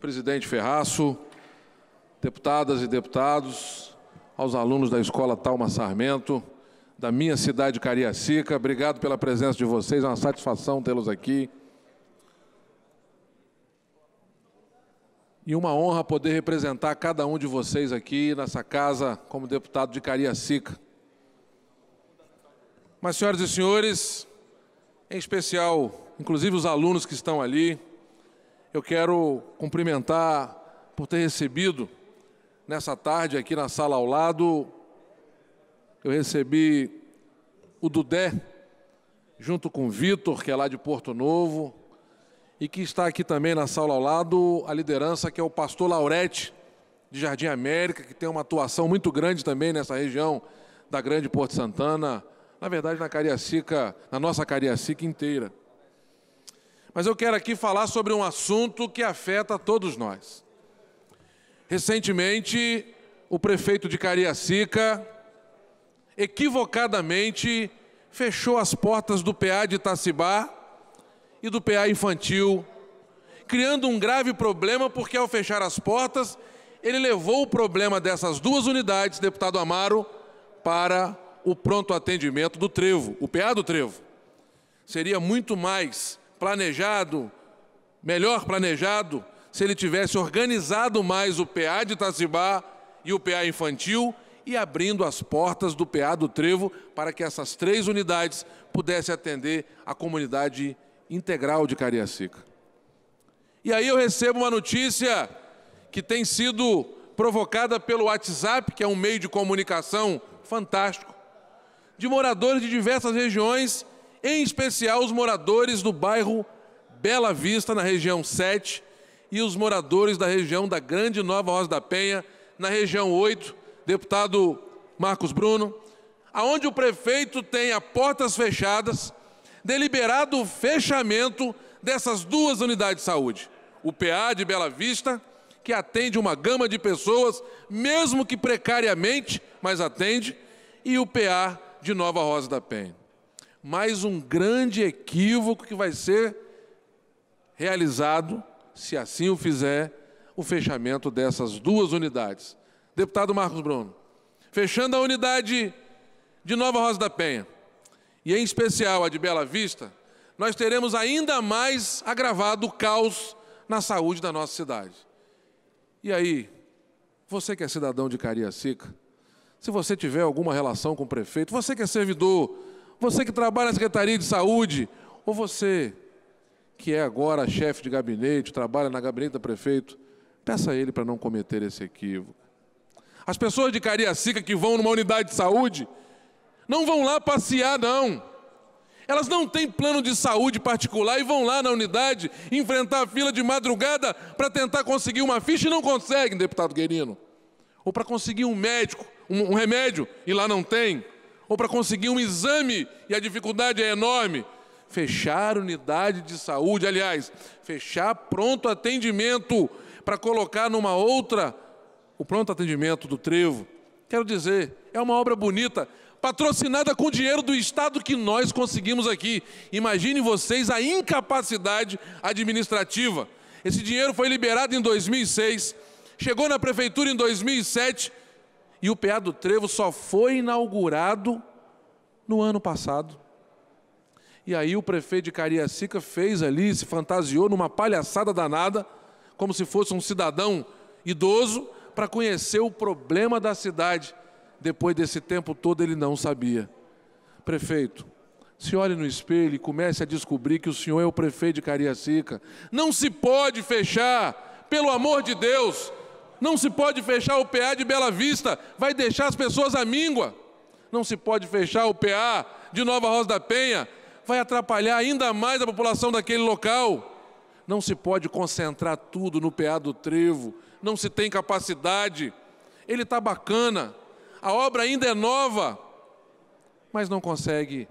presidente Ferraço, deputadas e deputados, aos alunos da Escola Talma Sarmento, da minha cidade Cariacica, obrigado pela presença de vocês, é uma satisfação tê-los aqui. E uma honra poder representar cada um de vocês aqui nessa casa como deputado de Cariacica. Mas, senhoras e senhores, em especial, inclusive os alunos que estão ali, eu quero cumprimentar por ter recebido nessa tarde aqui na sala ao lado. Eu recebi o Dudé, junto com o Vitor, que é lá de Porto Novo, e que está aqui também na sala ao lado, a liderança que é o pastor Laurete, de Jardim América, que tem uma atuação muito grande também nessa região da Grande Porto Santana, na verdade na Cariacica, na nossa Cariacica inteira. Mas eu quero aqui falar sobre um assunto que afeta todos nós. Recentemente, o prefeito de Cariacica equivocadamente fechou as portas do PA de Itacibá e do PA infantil, criando um grave problema, porque ao fechar as portas, ele levou o problema dessas duas unidades, deputado Amaro, para o pronto atendimento do Trevo, o PA do Trevo. Seria muito mais planejado, melhor planejado, se ele tivesse organizado mais o PA de Itacibá e o PA infantil e abrindo as portas do PA do Trevo para que essas três unidades pudessem atender a comunidade integral de Cariacica. E aí eu recebo uma notícia que tem sido provocada pelo WhatsApp, que é um meio de comunicação fantástico, de moradores de diversas regiões em especial os moradores do bairro Bela Vista, na região 7, e os moradores da região da Grande Nova Rosa da Penha, na região 8, deputado Marcos Bruno, aonde o prefeito tem a portas fechadas, deliberado o fechamento dessas duas unidades de saúde. O PA de Bela Vista, que atende uma gama de pessoas, mesmo que precariamente, mas atende, e o PA de Nova Rosa da Penha mais um grande equívoco que vai ser realizado, se assim o fizer, o fechamento dessas duas unidades. Deputado Marcos Bruno, fechando a unidade de Nova Rosa da Penha, e em especial a de Bela Vista, nós teremos ainda mais agravado o caos na saúde da nossa cidade. E aí, você que é cidadão de Cariacica, se você tiver alguma relação com o prefeito, você que é servidor você que trabalha na Secretaria de Saúde, ou você que é agora chefe de gabinete, trabalha na gabinete do prefeito, peça a ele para não cometer esse equívoco. As pessoas de Cariacica que vão numa unidade de saúde, não vão lá passear, não. Elas não têm plano de saúde particular e vão lá na unidade enfrentar a fila de madrugada para tentar conseguir uma ficha e não conseguem, deputado Guerino. Ou para conseguir um médico, um, um remédio, e lá não tem ou para conseguir um exame e a dificuldade é enorme. Fechar unidade de saúde, aliás, fechar pronto atendimento para colocar numa outra o pronto atendimento do trevo. Quero dizer, é uma obra bonita, patrocinada com dinheiro do Estado que nós conseguimos aqui. Imagine vocês a incapacidade administrativa. Esse dinheiro foi liberado em 2006, chegou na prefeitura em 2007 e o PA do Trevo só foi inaugurado no ano passado. E aí o prefeito de Cariacica fez ali, se fantasiou numa palhaçada danada, como se fosse um cidadão idoso, para conhecer o problema da cidade. Depois desse tempo todo ele não sabia. Prefeito, se olhe no espelho e comece a descobrir que o senhor é o prefeito de Cariacica. Não se pode fechar, pelo amor de Deus. Não se pode fechar o PA de Bela Vista, vai deixar as pessoas à míngua. Não se pode fechar o PA de Nova Rosa da Penha, vai atrapalhar ainda mais a população daquele local. Não se pode concentrar tudo no PA do Trevo, não se tem capacidade. Ele está bacana, a obra ainda é nova, mas não consegue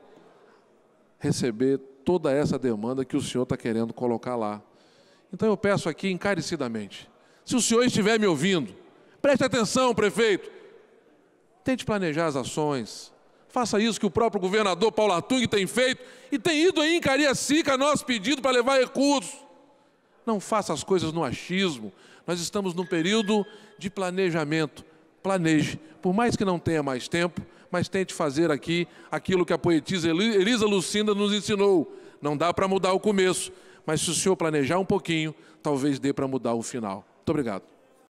receber toda essa demanda que o senhor está querendo colocar lá. Então eu peço aqui encarecidamente se o senhor estiver me ouvindo, preste atenção, prefeito. Tente planejar as ações. Faça isso que o próprio governador Paulo Artung tem feito e tem ido aí em Cariacica nosso pedido para levar recursos. Não faça as coisas no achismo. Nós estamos num período de planejamento. Planeje. Por mais que não tenha mais tempo, mas tente fazer aqui aquilo que a poetisa Elisa Lucinda nos ensinou. Não dá para mudar o começo, mas se o senhor planejar um pouquinho, talvez dê para mudar o final. Muito obrigado.